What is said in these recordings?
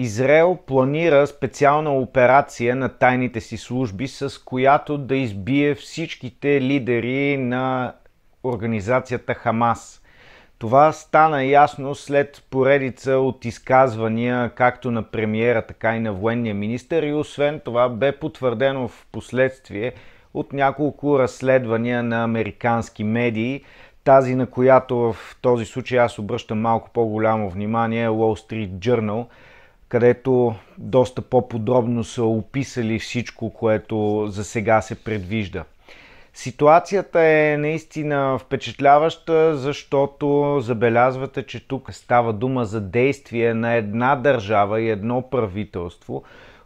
Израел планира специална операция на тайните си служби, с която да избие всичките лидери на организацията Хамас. Това стана ясно след поредица от изказвания както на премиера, така и на военния министр и освен това бе потвърдено в последствие от няколко разследвания на американски медии, тази на която в този случай аз обръщам малко по-голямо внимание, е Wall Street Journal – където доста по-подробно са описали всичко, което за сега се предвижда. Ситуацията е наистина впечатляваща, защото забелязвате, че тук става дума за действие на една държава и едно правителство,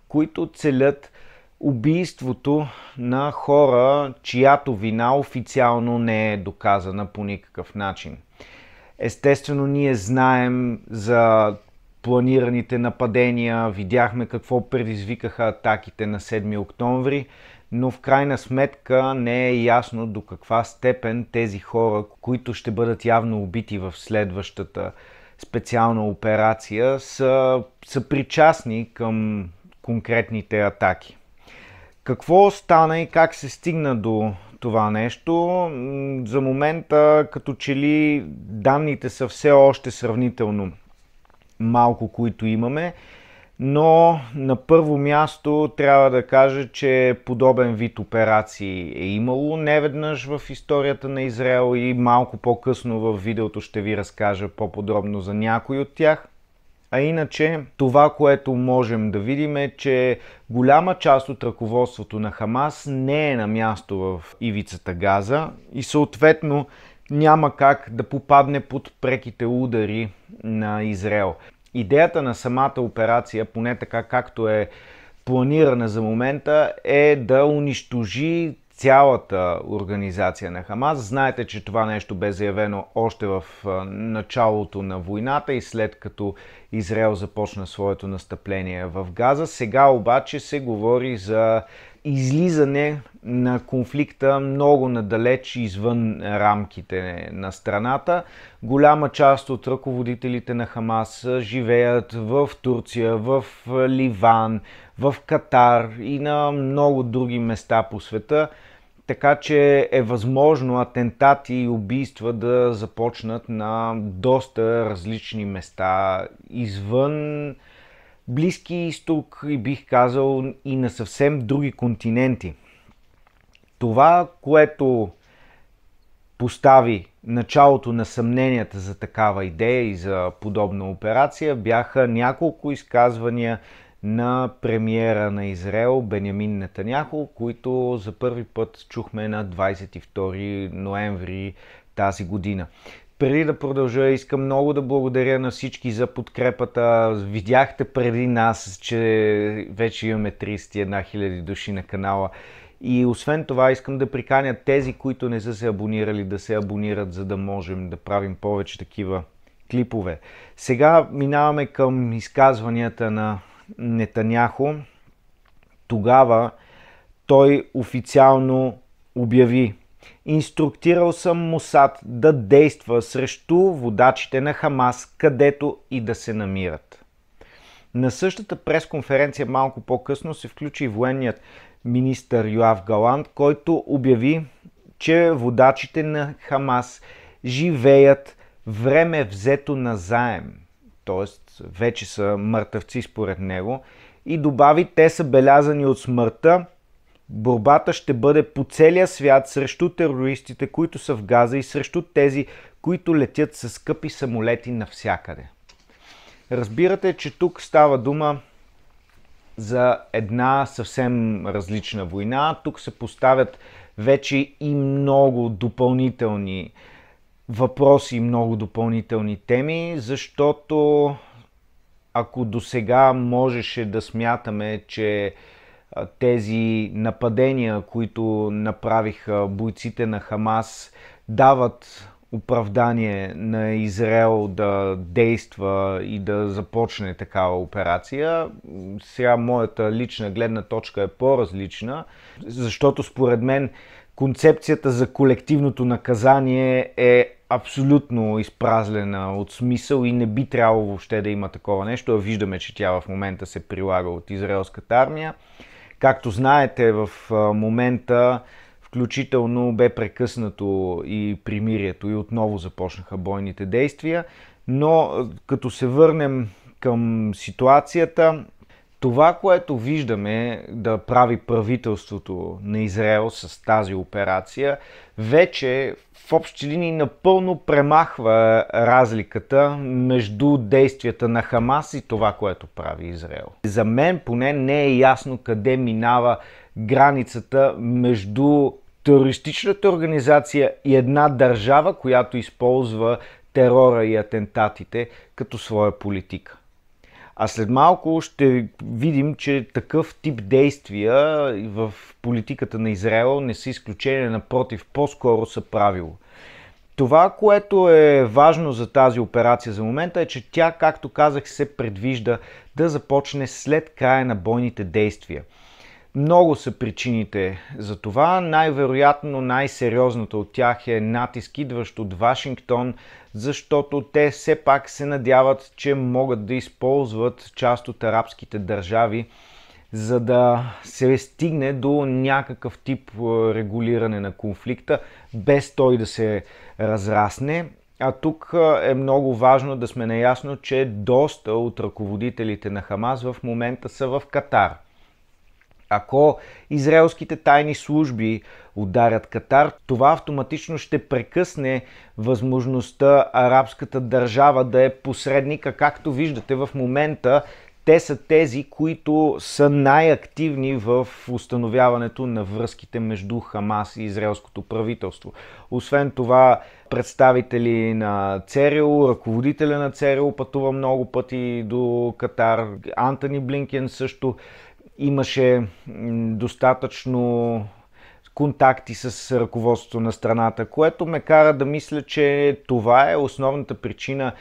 които целят убийството на хора, чиято вина официално не е доказана по никакъв начин. Естествено, ние знаем за планираните нападения, видяхме какво предизвикаха атаките на 7 октомври, но в крайна сметка не е ясно до каква степен тези хора, които ще бъдат явно убити в следващата специална операция, са, са причастни към конкретните атаки. Какво стана и как се стигна до това нещо? За момента, като че ли данните са все още сравнително малко, които имаме. Но на първо място трябва да кажа, че подобен вид операции е имало неведнъж в историята на Израел и малко по-късно в видеото ще ви разкажа по-подробно за някой от тях. А иначе това, което можем да видим е, че голяма част от ръководството на Хамас не е на място в ивицата Газа и съответно няма как да попадне под преките удари на Израел. Идеята на самата операция, поне така както е планирана за момента, е да унищожи цялата организация на Хамас. Знаете, че това нещо бе заявено още в началото на войната и след като Израел започна своето настъпление в Газа. Сега обаче се говори за излизане на конфликта много надалеч извън рамките на страната. Голяма част от ръководителите на Хамас живеят в Турция, в Ливан, в Катар и на много други места по света, така че е възможно атентати и убийства да започнат на доста различни места извън Близки изток и бих казал и на съвсем други континенти. Това, което постави началото на съмненията за такава идея и за подобна операция бяха няколко изказвания на премиера на Израел Бенямин Натаняхо, които за първи път чухме на 22 ноември тази година преди да продължа, искам много да благодаря на всички за подкрепата. Видяхте преди нас, че вече имаме 31 000 души на канала. И освен това искам да приканя тези, които не са се абонирали, да се абонират, за да можем да правим повече такива клипове. Сега минаваме към изказванията на Нетаняхо. Тогава той официално обяви Инструктирал съм Мусад да действа срещу водачите на Хамас, където и да се намират. На същата пресконференция малко по-късно се включи и военният министър Йоав Галант, който обяви, че водачите на Хамас живеят време взето на заем, т.е. вече са мъртъвци според него, и добави те са белязани от смъртта Борбата ще бъде по целия свят срещу терористите, които са в Газа и срещу тези, които летят с скъпи самолети навсякъде. Разбирате, че тук става дума за една съвсем различна война. Тук се поставят вече и много допълнителни въпроси, много допълнителни теми, защото ако до сега можеше да смятаме, че тези нападения, които направиха бойците на Хамас, дават оправдание на Израел да действа и да започне такава операция. Сега моята лична гледна точка е по-различна, защото според мен концепцията за колективното наказание е абсолютно изпразлена от смисъл и не би трябвало въобще да има такова нещо. Виждаме, че тя в момента се прилага от израелската армия. Както знаете, в момента включително бе прекъснато и примирието и отново започнаха бойните действия. Но като се върнем към ситуацията, това, което виждаме да прави правителството на Израел с тази операция, вече в общи линии напълно премахва разликата между действията на Хамас и това, което прави Израел. За мен поне не е ясно къде минава границата между терористичната организация и една държава, която използва терора и атентатите като своя политика. А след малко ще видим, че такъв тип действия в политиката на Израел не са изключение, напротив, по-скоро са правило. Това, което е важно за тази операция за момента е, че тя, както казах, се предвижда да започне след края на бойните действия. Много са причините за това. Най-вероятно най-сериозната от тях е натиск идващ от Вашингтон, защото те все пак се надяват, че могат да използват част от арабските държави, за да се стигне до някакъв тип е, регулиране на конфликта, без той да се разрасне. А тук е, е много важно да сме наясно, че доста от ръководителите на Хамас в момента са в Катар – ако израелските тайни служби ударят Катар, това автоматично ще прекъсне възможността арабската държава да е посредника, както виждате в момента те са тези, които са най-активни в установяването на връзките между Хамас и израелското правителство. Освен това, представители на ЦРУ, ръководителя на ЦРУ пътува много пъти до Катар, Антони Блинкен също имаше достатъчно контакти с ръководството на страната, което ме кара да мисля, че това е основната причина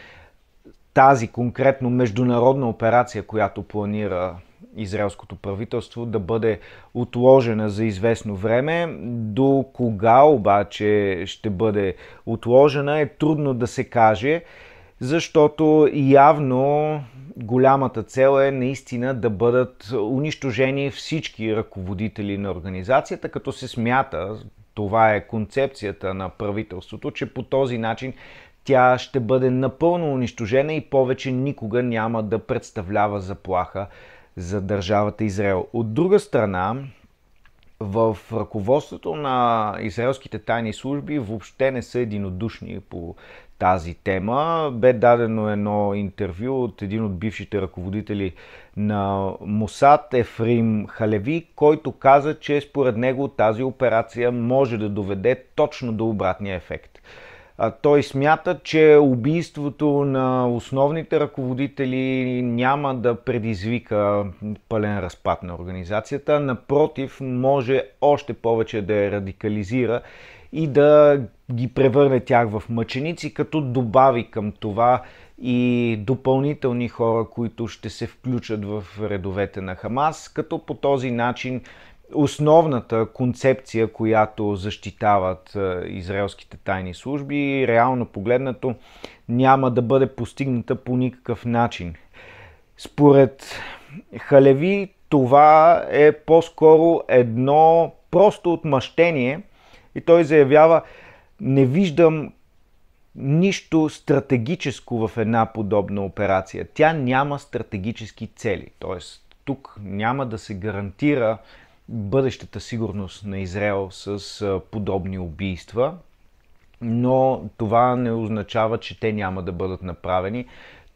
тази конкретно международна операция, която планира израелското правителство да бъде отложена за известно време. До кога обаче ще бъде отложена е трудно да се каже защото явно голямата цел е наистина да бъдат унищожени всички ръководители на организацията, като се смята, това е концепцията на правителството, че по този начин тя ще бъде напълно унищожена и повече никога няма да представлява заплаха за държавата Израел. От друга страна, в ръководството на израелските тайни служби въобще не са единодушни по тази тема. Бе дадено едно интервю от един от бившите ръководители на Мусад, Ефрим Халеви, който каза, че според него тази операция може да доведе точно до обратния ефект. Той смята, че убийството на основните ръководители няма да предизвика пълен разпад на организацията. Напротив, може още повече да я радикализира и да ги превърне тях в мъченици, като добави към това и допълнителни хора, които ще се включат в редовете на Хамас, като по този начин основната концепция, която защитават е, израелските тайни служби, реално погледнато няма да бъде постигната по никакъв начин. Според Халеви това е по-скоро едно просто отмъщение – и той заявява, не виждам нищо стратегическо в една подобна операция. Тя няма стратегически цели. Т.е. тук няма да се гарантира бъдещата сигурност на Израел с подобни убийства, но това не означава, че те няма да бъдат направени.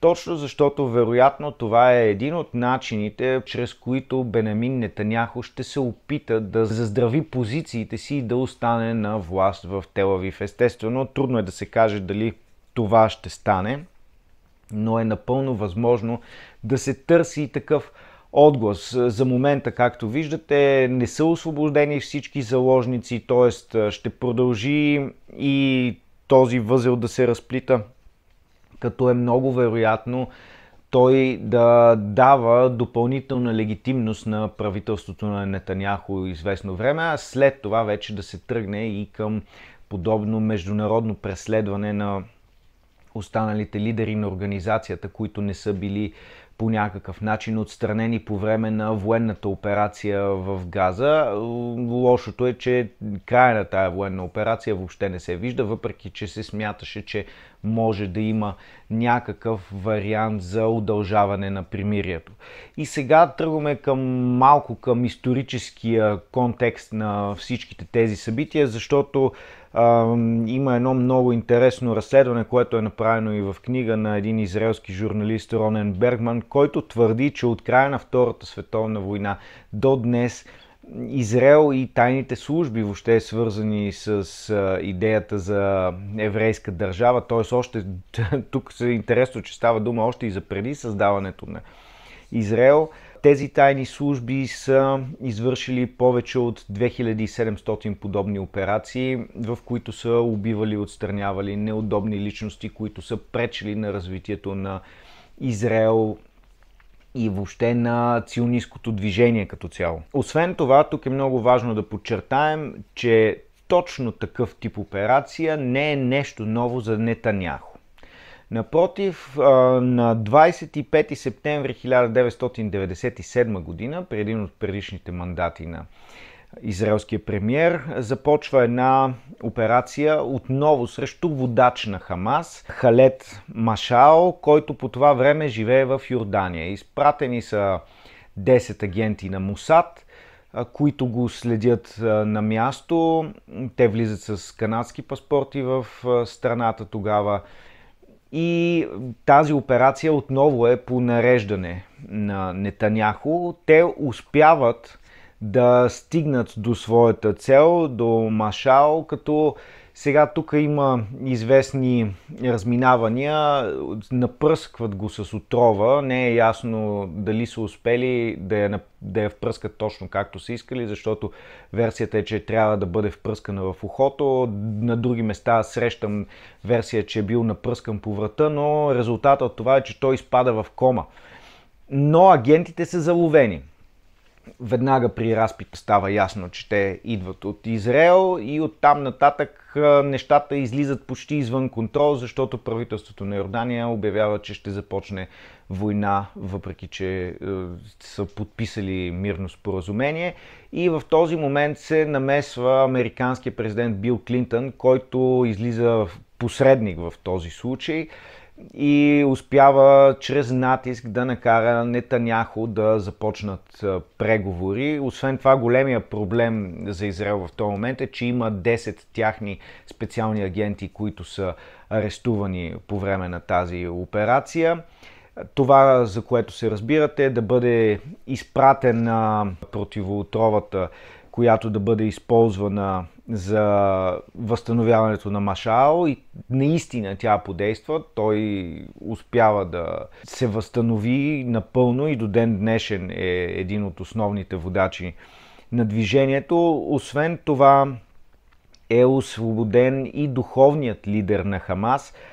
Точно защото вероятно това е един от начините, чрез които Бенамин Нетаняхо ще се опита да заздрави позициите си и да остане на власт в Телавив. Естествено, трудно е да се каже дали това ще стане, но е напълно възможно да се търси и такъв отглас. За момента, както виждате, не са освобождени всички заложници, т.е. ще продължи и този възел да се разплита като е много вероятно той да дава допълнителна легитимност на правителството на Нетаняхо известно време, а след това вече да се тръгне и към подобно международно преследване на останалите лидери на организацията, които не са били по някакъв начин отстранени по време на военната операция в Газа. Лошото е, че края на тая военна операция въобще не се вижда, въпреки че се смяташе, че може да има някакъв вариант за удължаване на примирието. И сега тръгваме към малко към историческия контекст на всичките тези събития, защото има едно много интересно разследване, което е направено и в книга на един израелски журналист Ронен Бергман, който твърди, че от края на Втората световна война до днес Израел и тайните служби въобще е свързани с идеята за еврейска държава, т.е. още тук се е интересно, че става дума още и за преди създаването на Израел. Тези тайни служби са извършили повече от 2700 подобни операции, в които са убивали, и отстранявали неудобни личности, които са пречили на развитието на Израел и въобще на ционистското движение като цяло. Освен това, тук е много важно да подчертаем, че точно такъв тип операция не е нещо ново за Нетаняхо. Напротив, на 25 септември 1997 година, при един от предишните мандати на израелския премьер, започва една операция отново срещу водач на Хамас, Халет Машао, който по това време живее в Йордания. Изпратени са 10 агенти на Мусад, които го следят на място. Те влизат с канадски паспорти в страната тогава и тази операция отново е по нареждане на Нетаняхо. Те успяват да стигнат до своята цел, до Машал, като сега тук има известни разминавания, напръскват го с отрова, не е ясно дали са успели да я, да я впръскат точно както са искали, защото версията е, че трябва да бъде впръскана в ухото. На други места срещам версия, че е бил напръскан по врата, но резултатът от това е, че той изпада в кома. Но агентите са заловени веднага при разпит става ясно, че те идват от Израел и оттам нататък нещата излизат почти извън контрол, защото правителството на Йордания обявява, че ще започне война, въпреки че е, са подписали мирно споразумение. И в този момент се намесва американския президент Бил Клинтън, който излиза посредник в този случай и успява чрез натиск да накара Нетаняхо да започнат преговори. Освен това, големия проблем за Израел в този момент е, че има 10 тяхни специални агенти, които са арестувани по време на тази операция. Това, за което се разбирате, е да бъде изпратена противоотровата, която да бъде използвана за възстановяването на Машао и наистина тя подейства. Той успява да се възстанови напълно и до ден днешен е един от основните водачи на движението. Освен това е освободен и духовният лидер на Хамас –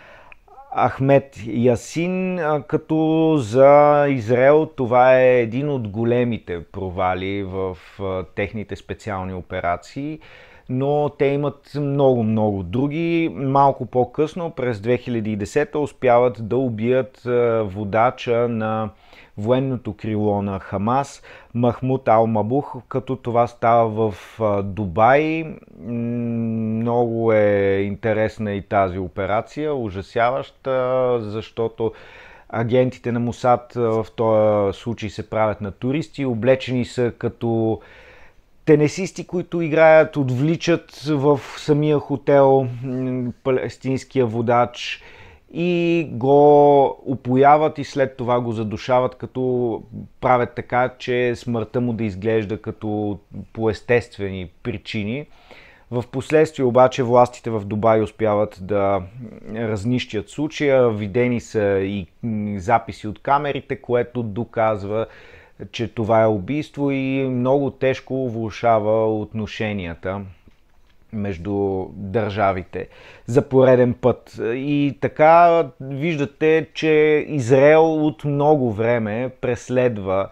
Ахмед Ясин, като за Израел това е един от големите провали в техните специални операции но те имат много-много други. Малко по-късно, през 2010 успяват да убият е, водача на военното крило на Хамас, Махмуд Алмабух, като това става в е, Дубай. Много е интересна и тази операция, ужасяваща, защото агентите на Мусад е, в този случай се правят на туристи, облечени са като тенесисти, които играят, отвличат в самия хотел палестинския водач и го опояват и след това го задушават, като правят така, че смъртта му да изглежда като по естествени причини. В последствие обаче властите в Дубай успяват да разнищят случая. Видени са и записи от камерите, което доказва, че това е убийство и много тежко влушава отношенията между държавите за пореден път. И така виждате, че Израел от много време преследва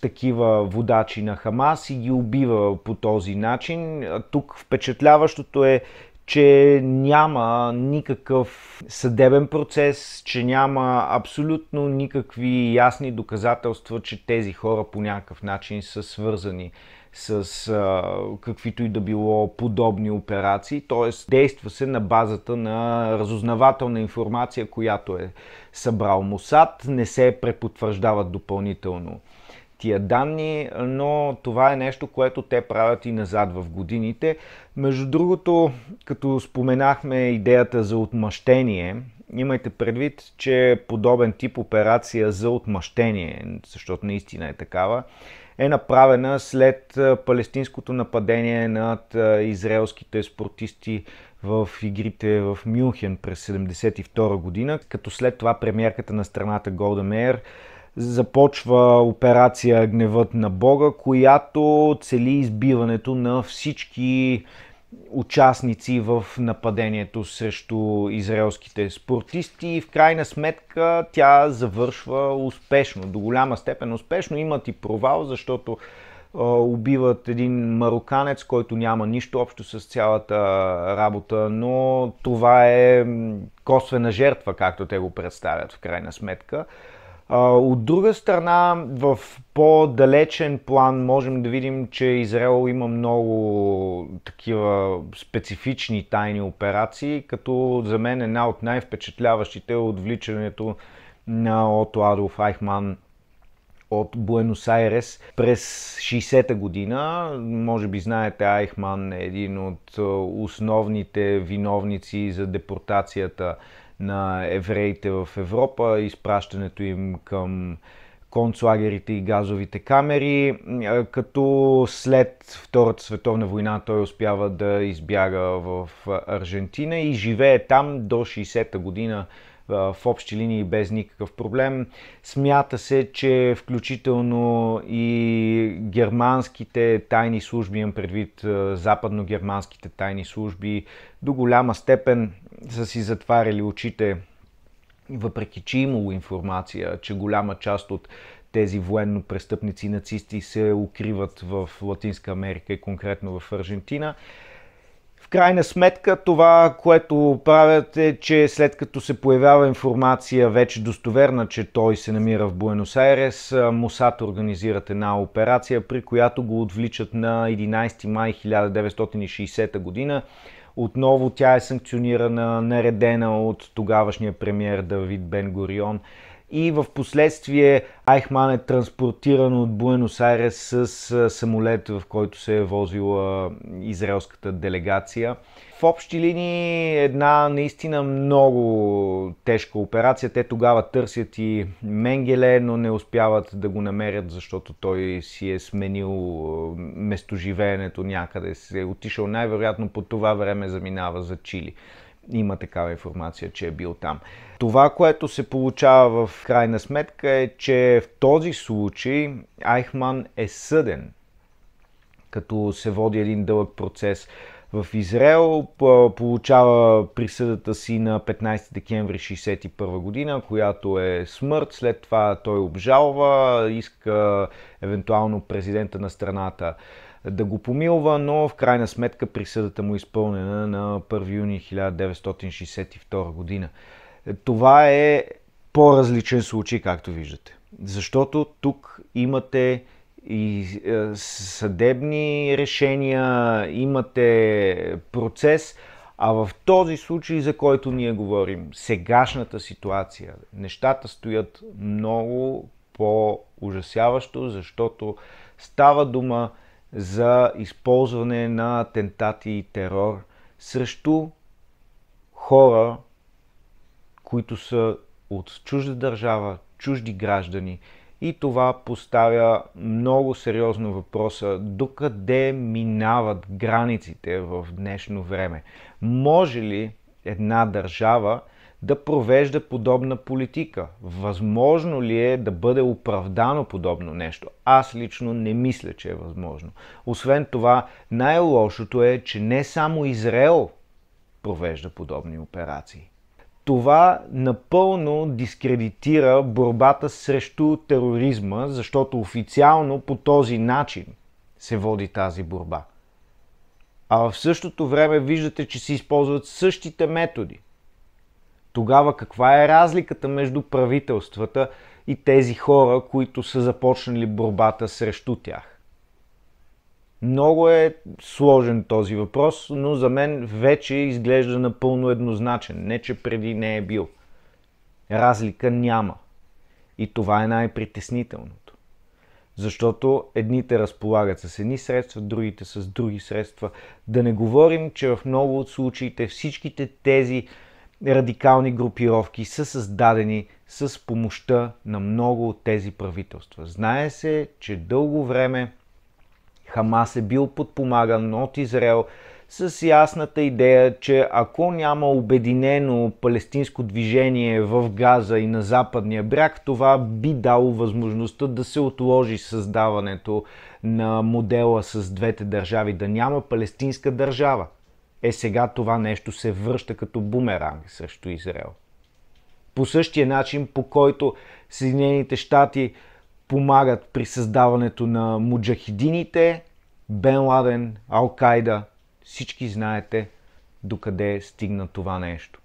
такива водачи на Хамас и ги убива по този начин. Тук впечатляващото е, че няма никакъв съдебен процес, че няма абсолютно никакви ясни доказателства, че тези хора по някакъв начин са свързани с а, каквито и да било подобни операции, т.е. действа се на базата на разузнавателна информация, която е събрал Мосад, не се препотвърждават допълнително тия данни, но това е нещо, което те правят и назад в годините. Между другото, като споменахме идеята за отмъщение, имайте предвид, че подобен тип операция за отмъщение, защото наистина е такава, е направена след палестинското нападение над израелските спортисти в игрите в Мюнхен през 1972 година, като след това премьерката на страната Голда Мейер започва операция Гневът на Бога, която цели избиването на всички участници в нападението срещу израелските спортисти и в крайна сметка тя завършва успешно, до голяма степен успешно. Имат и провал, защото убиват един мароканец, който няма нищо общо с цялата работа, но това е косвена жертва, както те го представят в крайна сметка. От друга страна, в по-далечен план можем да видим, че Израел има много такива специфични тайни операции, като за мен една от най-впечатляващите е отвличането на Ото Адолф Айхман от Буенос Айрес през 60-та година. Може би знаете, Айхман е един от основните виновници за депортацията на евреите в Европа, изпращането им към концлагерите и газовите камери, като след Втората световна война той успява да избяга в Аржентина и живее там до 60-та година в общи линии без никакъв проблем. Смята се, че включително и германските тайни служби, имам предвид западно-германските тайни служби, до голяма степен са си затваряли очите, въпреки че имало информация, че голяма част от тези военно престъпници нацисти се укриват в Латинска Америка и конкретно в Аржентина крайна сметка това, което правят е, че след като се появява информация вече достоверна, че той се намира в Буенос Айрес, Мусат организират една операция, при която го отвличат на 11 май 1960 година. Отново тя е санкционирана, наредена от тогавашния премьер Давид Бен Горион – и в последствие Айхман е транспортиран от Буенос Айрес с самолет, в който се е возила израелската делегация. В общи линии една наистина много тежка операция. Те тогава търсят и Менгеле, но не успяват да го намерят, защото той си е сменил местоживеенето някъде. Се е отишъл най-вероятно по това време заминава за Чили има такава информация, че е бил там. Това, което се получава в крайна сметка е, че в този случай Айхман е съден, като се води един дълъг процес в Израел, получава присъдата си на 15 декември 1961 година, която е смърт. След това той обжалва, иска евентуално президента на страната да го помилва, но в крайна сметка присъдата му е изпълнена на 1 юни 1962 година. Това е по-различен случай, както виждате. Защото тук имате и е, съдебни решения, имате процес, а в този случай, за който ние говорим, сегашната ситуация, нещата стоят много по-ужасяващо, защото става дума за използване на атентати и терор срещу хора, които са от чужда държава, чужди граждани. И това поставя много сериозно въпроса докъде минават границите в днешно време. Може ли една държава да провежда подобна политика? Възможно ли е да бъде оправдано подобно нещо? Аз лично не мисля, че е възможно. Освен това, най-лошото е, че не само Израел провежда подобни операции. Това напълно дискредитира борбата срещу тероризма, защото официално по този начин се води тази борба. А в същото време виждате, че се използват същите методи – тогава каква е разликата между правителствата и тези хора, които са започнали борбата срещу тях? Много е сложен този въпрос, но за мен вече изглежда напълно еднозначен. Не, че преди не е бил. Разлика няма. И това е най-притеснителното. Защото едните разполагат с едни средства, другите с други средства. Да не говорим, че в много от случаите всичките тези радикални групировки са създадени с помощта на много от тези правителства. Знае се, че дълго време Хамас е бил подпомаган от Израел с ясната идея, че ако няма обединено палестинско движение в Газа и на западния бряг, това би дало възможността да се отложи създаването на модела с двете държави, да няма палестинска държава е сега това нещо се връща като бумеранг срещу Израел. По същия начин, по който Съединените щати помагат при създаването на муджахидините, Бен Ладен, Алкайда, всички знаете докъде стигна това нещо.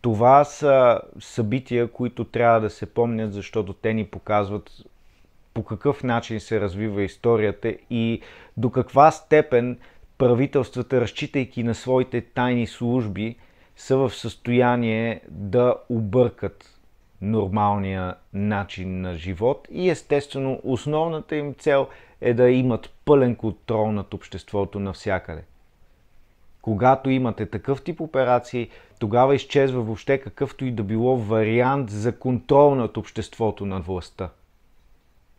Това са събития, които трябва да се помнят, защото те ни показват по какъв начин се развива историята и до каква степен правителствата, разчитайки на своите тайни служби, са в състояние да объркат нормалния начин на живот и естествено основната им цел е да имат пълен контрол над обществото навсякъде. Когато имате такъв тип операции, тогава изчезва въобще какъвто и да било вариант за контрол над обществото над властта.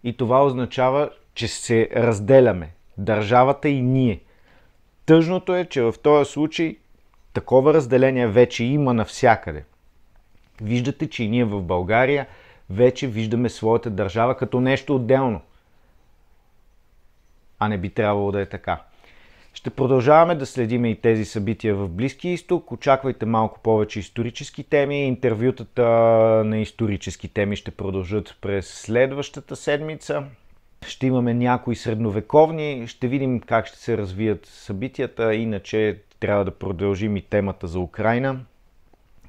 И това означава, че се разделяме държавата и ние – Тъжното е, че в този случай такова разделение вече има навсякъде. Виждате, че и ние в България вече виждаме своята държава като нещо отделно. А не би трябвало да е така. Ще продължаваме да следим и тези събития в Близки изток. Очаквайте малко повече исторически теми. Интервютата на исторически теми ще продължат през следващата седмица. Ще имаме някои средновековни, ще видим как ще се развият събитията, иначе трябва да продължим и темата за Украина.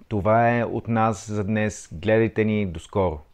Това е от нас за днес. Гледайте ни, до скоро!